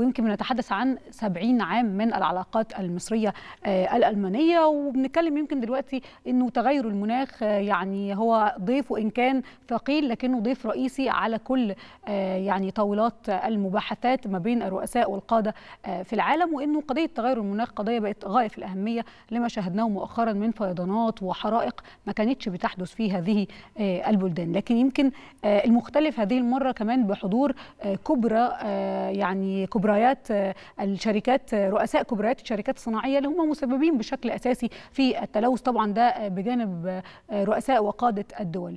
ويمكن بنتحدث عن 70 عام من العلاقات المصرية آه، الألمانية وبنتكلم يمكن دلوقتي أنه تغير المناخ آه، يعني هو ضيف وإن كان ثقيل لكنه ضيف رئيسي على كل آه، يعني طاولات المباحثات ما بين الرؤساء والقادة في العالم وأنه قضية تغير المناخ قضية بقت غاية في الأهمية لما شاهدناه مؤخرا من فيضانات وحرائق ما كانتش بتحدث في هذه البلدان لكن يمكن المختلف هذه المرة كمان بحضور كبرى يعني كبرى كبريات آه، الشركات آه، رؤساء كبريات الشركات الصناعيه اللي هم مسببين بشكل اساسي في التلوث طبعا ده بجانب آه، رؤساء وقاده الدول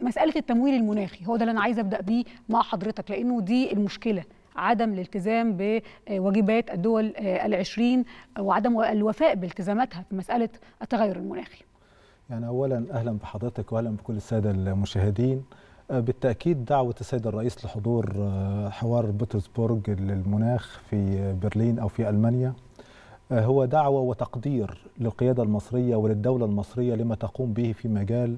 مساله التمويل المناخي هو ده اللي انا عايزه ابدا بيه مع حضرتك لانه دي المشكله عدم الالتزام بواجبات الدول العشرين وعدم الوفاء بالتزاماتها في مساله التغير المناخي يعني اولا اهلا بحضرتك واهلا بكل الساده المشاهدين آه، بالتأكيد دعوة السيد الرئيس لحضور آه، حوار بطرسبورغ للمناخ في برلين أو في ألمانيا آه، هو دعوة وتقدير للقيادة المصرية وللدولة المصرية لما تقوم به في مجال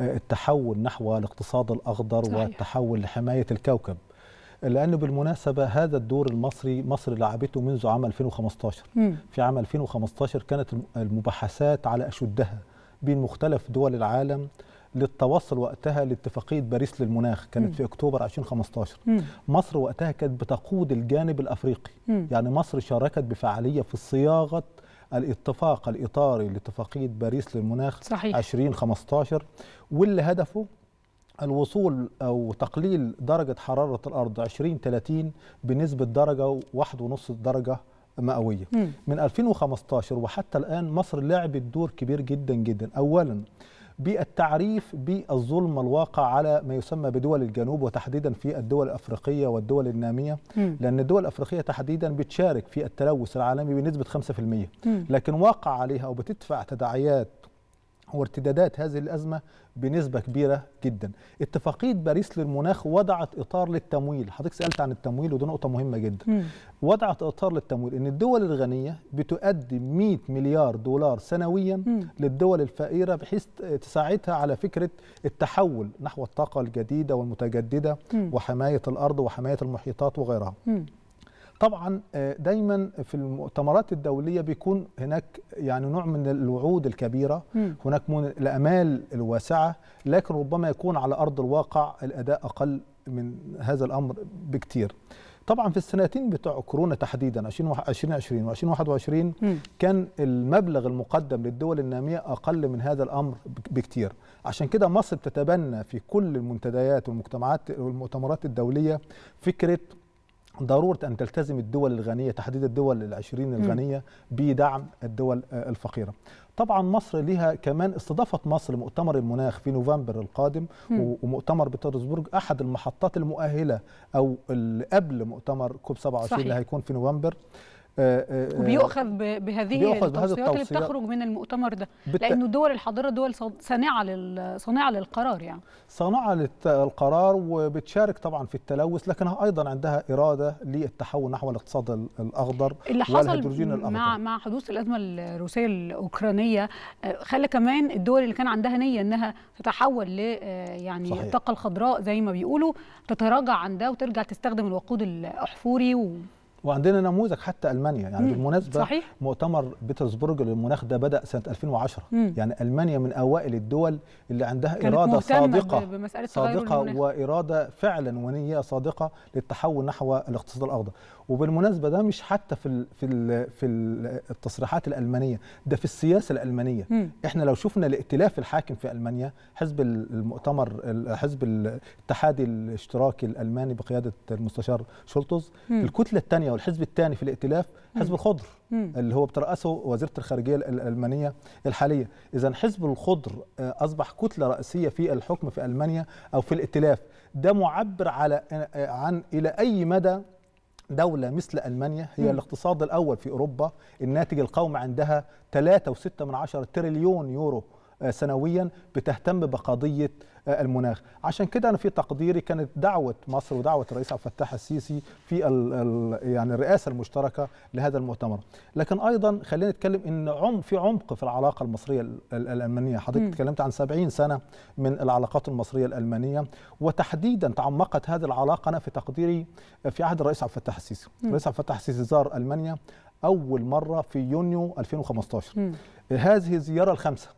التحول نحو الاقتصاد الأخضر صحيح. والتحول لحماية الكوكب لأنه بالمناسبة هذا الدور المصري مصر لعبته منذ عام 2015 م. في عام 2015 كانت المباحثات على أشدها بين مختلف دول العالم للتوصل وقتها لاتفاقيه باريس للمناخ كانت م. في اكتوبر 2015 م. مصر وقتها كانت بتقود الجانب الافريقي م. يعني مصر شاركت بفعاليه في صياغه الاتفاق الاطاري لاتفاقيه باريس للمناخ صحيح. 2015 واللي هدفه الوصول او تقليل درجه حراره الارض 20 30 بنسبه درجه واحد 15 درجه مئويه من 2015 وحتى الان مصر لعبت دور كبير جدا جدا اولا بالتعريف بالظلم الواقع على ما يسمى بدول الجنوب وتحديدا في الدول الافريقيه والدول الناميه م. لان الدول الافريقيه تحديدا بتشارك في التلوث العالمي بنسبه 5% م. لكن واقع عليها او بتدفع تداعيات وارتدادات هذه الأزمة بنسبة كبيرة جدا اتفاقية باريس للمناخ وضعت إطار للتمويل حضرتك سألت عن التمويل ودي نقطة مهمة جدا م. وضعت إطار للتمويل إن الدول الغنية بتؤدي 100 مليار دولار سنويا م. للدول الفقيرة بحيث تساعدها على فكرة التحول نحو الطاقة الجديدة والمتجددة م. وحماية الأرض وحماية المحيطات وغيرها م. طبعا آه، دايما في المؤتمرات الدوليه بيكون هناك يعني نوع من الوعود الكبيره هناك من الامال الواسعه لكن ربما يكون على ارض الواقع الاداء اقل من هذا الامر بكتير طبعا في السنتين بتوع كورونا تحديدا 2020 و 2021 كان المبلغ المقدم للدول الناميه اقل من هذا الامر بكتير عشان كده مصر بتتبنى في كل المنتديات والمجتمعات والمؤتمرات الدوليه فكره ضرورة أن تلتزم الدول الغنية تحديد الدول العشرين الغنية بدعم الدول آه، الفقيرة طبعا مصر لها كمان استضافت مصر مؤتمر المناخ في نوفمبر القادم م. ومؤتمر بيترسبورغ احد المحطات المؤهله او قبل مؤتمر كوب 27 اللي هيكون في نوفمبر آه، آه، آه، وبيؤخذ بهذه بيؤخذ التوصيات اللي بتخرج من المؤتمر ده بت... لانه دول الحاضره دول صانعه لل... صانعه للقرار يعني صانعه للقرار وبتشارك طبعا في التلوث لكنها ايضا عندها اراده للتحول نحو الاقتصاد الاخضر اللي حصل مع مع حدوث الازمه الروسيه الاوكرانيه خلى كمان الدول اللي كان عندها نيه انها تتحول ل يعني الطاقه الخضراء زي ما بيقولوا تتراجع عن ده وترجع تستخدم الوقود الاحفوري و... وعندنا نموذج حتى المانيا يعني مم. بالمناسبه صحيح. مؤتمر بيترسبورج للمناخ ده بدا سنه 2010 مم. يعني المانيا من اوائل الدول اللي عندها اراده صادقه صادقه واراده فعلا ونيه صادقه للتحول نحو الاقتصاد الاخضر وبالمناسبه ده مش حتى في الـ في الـ في التصريحات الالمانيه ده في السياسه الالمانيه مم. احنا لو شفنا الائتلاف الحاكم في المانيا حزب المؤتمر حزب الاتحادي الاشتراكي الالماني بقياده المستشار مم. الكتله الثانيه او الحزب الثاني في الائتلاف حزب الخضر اللي هو بترأسه وزيره الخارجيه الالمانيه الحاليه، اذا حزب الخضر آه، اصبح كتله رئيسيه في الحكم في المانيا او في الائتلاف، ده معبر على آه، عن الى اي مدى دولة مثل ألمانيا هي م. الاقتصاد الأول في أوروبا الناتج القومي عندها 3.6 تريليون يورو آه، سنويا بتهتم بقضيه آه، المناخ عشان كده انا في تقديري كانت دعوه مصر ودعوه الرئيس عبد الفتاح السيسي في يعني الرئاسه المشتركه لهذا المؤتمر لكن ايضا خلينا نتكلم ان عم في عمق في العلاقه المصريه الالمانيه حضرتك تكلمت عن 70 سنه من العلاقات المصريه الالمانيه وتحديدا تعمقت هذه العلاقه انا في تقديري آه، في عهد الرئيس عبد الفتاح السيسي الرئيس عبد الفتاح السيسي زار المانيا اول مره في يونيو 2015 هذه الزياره الخامسه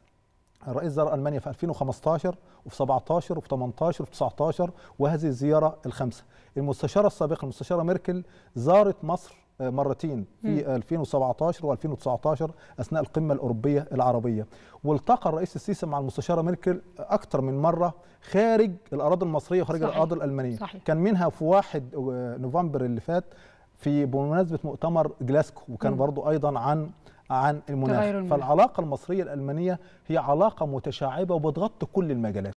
الرئيس زار المانيا في 2015 وفي 17 وفي 18 وفي 19 وهذه الزياره الخامسه المستشاره السابقه المستشاره ميركل زارت مصر آه، مرتين في م. 2017 و2019 اثناء القمه الاوروبيه العربيه والتقى الرئيس السيسي مع المستشاره ميركل اكثر من مره خارج الاراضي المصريه وخارج صحيح. الاراضي الالمانيه صحيح. كان منها في 1 آه، نوفمبر اللي فات في بمناسبه مؤتمر جلاسكو وكان برضه ايضا عن عن المناخ فالعلاقة المصرية الألمانية هي علاقة متشعبة وبتغطي كل المجالات